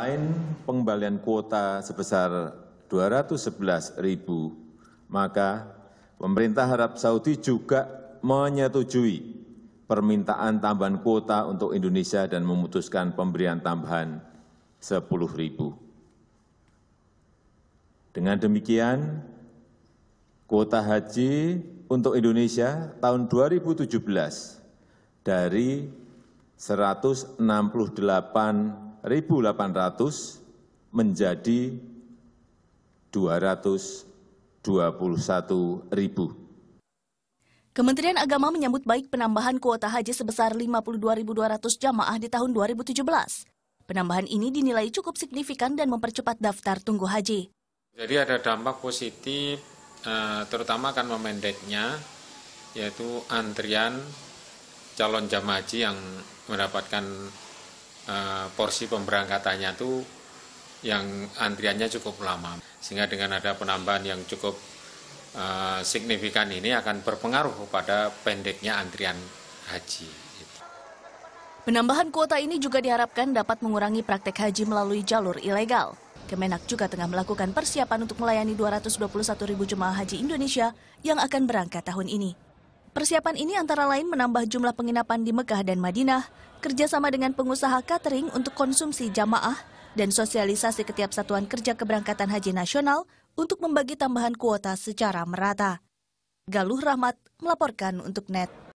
selain pengembalian kuota sebesar 211 ribu maka pemerintah arab saudi juga menyetujui permintaan tambahan kuota untuk indonesia dan memutuskan pemberian tambahan 10 ribu. dengan demikian, kuota haji untuk Indonesia tahun 2017 dari 168 1.800 menjadi 221.000. Kementerian Agama menyambut baik penambahan kuota haji sebesar 52.200 jamaah di tahun 2017. Penambahan ini dinilai cukup signifikan dan mempercepat daftar tunggu haji. Jadi ada dampak positif, eh, terutama akan memendeknya, yaitu antrian calon jamaah haji yang mendapatkan Eh, porsi pemberangkatannya tuh yang antriannya cukup lama sehingga dengan ada penambahan yang cukup eh, signifikan ini akan berpengaruh pada pendeknya antrian haji. Penambahan kuota ini juga diharapkan dapat mengurangi praktek haji melalui jalur ilegal. Kemenak juga tengah melakukan persiapan untuk melayani 221 ribu jemaah haji Indonesia yang akan berangkat tahun ini. Persiapan ini antara lain menambah jumlah penginapan di Mekah dan Madinah, kerjasama dengan pengusaha catering untuk konsumsi jamaah, dan sosialisasi ke satuan kerja keberangkatan haji nasional untuk membagi tambahan kuota secara merata. Galuh Rahmat melaporkan untuk NET.